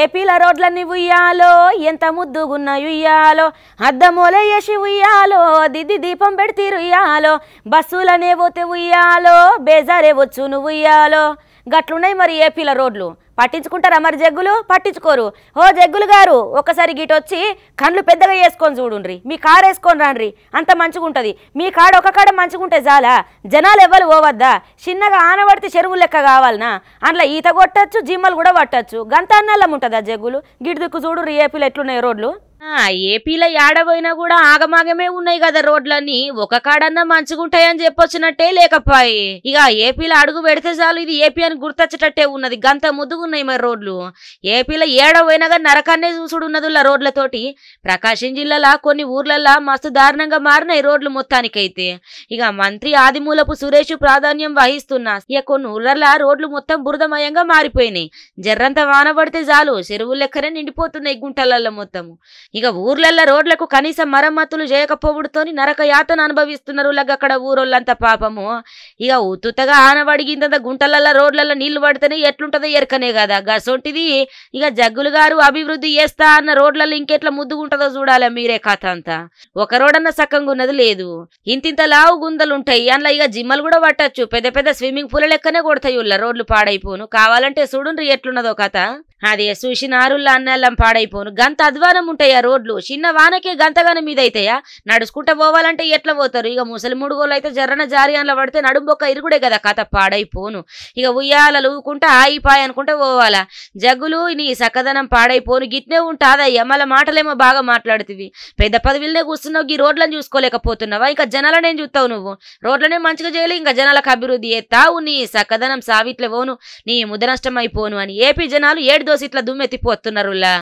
ఏపీల రోడ్లన్నీ ఉయ్యాలో ఎంత ఉయ్యాలో అద్దమూల వేసి ఉయ్యాలో దిద్ది దీపం పెడితే ఉయ్యాలో బస్సులనే పోతే ఉయ్యాలో బేజారే వచ్చును నువ్వు ఉయ్యాలో గట్లున్నాయి మరి ఏపీల రోడ్లు పట్టించుకుంటారా మరి జగ్గులు పట్టించుకోరు ఓ జగ్గులు గారు ఒకసారి గిటొచ్చి కళ్ళు పెద్దగా వేసుకొని చూడుండ్రి మీ కారు వేసుకొని రాండ్రి అంత మంచిగుంటుంది మీ కాడ ఒక కాడ ఉంటే చాలా జనాలు ఎవ్వరు పోవద్దా చిన్నగా ఆనబడితే చెరువు లెక్క కావాలనా అందులో ఈత కొట్టచ్చు జిమ్మలు కూడా పట్టచ్చు గంత అన్నల్లం ఆ జగ్గులు గిడిదుక్కు చూడు ఏపీలో ఎట్లున్నాయి రోడ్లు ఏపీలో ఏడవైనా కూడా ఆగమాగమే ఉన్నాయి కదా రోడ్లన్నీ ఒక కాడన్నా మంచిగుంటాయని చెప్పొచ్చినట్టే లేకపోయి ఇక ఏపీలో అడుగు పెడితే చాలు ఇది ఏపీ అని గుర్తొచ్చేటట్టే ఉన్నది గంత ముద్దుగున్నాయి మరి రోడ్లు ఏపీలో ఏడవైనా కానీ నరకాన్నే చూసుడున్నదిలా రోడ్లతోటి ప్రకాశం జిల్లాలో కొన్ని ఊర్లల్లో మస్తు దారుణంగా మారినాయి రోడ్లు మొత్తానికైతే ఇక మంత్రి ఆదిమూలపు సురేష్ ప్రాధాన్యం వహిస్తున్నా ఇక కొన్ని ఊర్లలో రోడ్లు మొత్తం బురదమయంగా మారిపోయినాయి జర్రంత వాన పడితే చాలు చెరువులు లెక్కనే నిండిపోతున్నాయి గుంటలలో మొత్తము ఇక ఊర్లల్లో రోడ్లకు కనీసం మరమ్మతులు చేయకపోవడంతోని నరక యాతన అనుభవిస్తున్నారు అక్కడ ఊరోళ్ళంతా పాపము ఇక ఉత్తుతగా ఆనబడిగిందంత గుంటలల్లో రోడ్లల్లో నీళ్లు పడితేనే ఎట్లుంటుందో ఎరకనే కదా గసొంటిది ఇక జగ్గులు గారు అభివృద్ధి చేస్తా అన్న రోడ్లలో ఇంకెట్లా ముద్దుగుంటుందో చూడాలి మీరే కథ అంతా ఒక రోడన్న సక్కంగా ఉన్నది లేదు ఇంతింత లావు గుందలుంటాయి అందులో ఇక జిమ్మలు కూడా పట్టచ్చు పెద్ద పెద్ద స్విమ్మింగ్ పూల లెక్కనే కొడతాయి ఉల్ల రోడ్లు పాడైపోను కావాలంటే చూడుండ్రి ఎట్లున్నదో కథ అది చూసి నారుల్లా అన్నల్లం పాడైపోను గంత అధ్వానం ఉంటాయా రోడ్లు చిన్న వానకే గంతగానం మీద అవుతాయా నడుచుకుంటా పోవాలంటే ఎట్లా పోతారు ఇక ముసలి ముడుగోలు అయితే జర్రన జారి పడితే నడుంబొక్క ఇరుగుడే కదా కథ పాడైపోను ఇక ఉయ్యాలలు ఊకుంటా ఆయిపాయ అనుకుంటే పోవాలా జగ్గులు నీ సకదనం పాడైపోను గిట్నే ఉంటాదయ్యా మళ్ళీ మాటలేమో బాగా మాట్లాడుతుంది పెద్ద పదవిలనే కూర్చున్నావు ఈ రోడ్లను చూసుకోలేకపోతున్నావా ఇంకా జనాలనేం చూస్తావు నువ్వు రోడ్లనే మంచిగా చేయలేవు ఇంకా జనాలకు అభివృద్ధి ఏ తావు నీ సకదనం పోను నీ ముద నష్టమైపోను అని ఏపీ జనాలు ఏడు దోసి ఇట్లా దుమ్మెత్తిపోతున్నారులా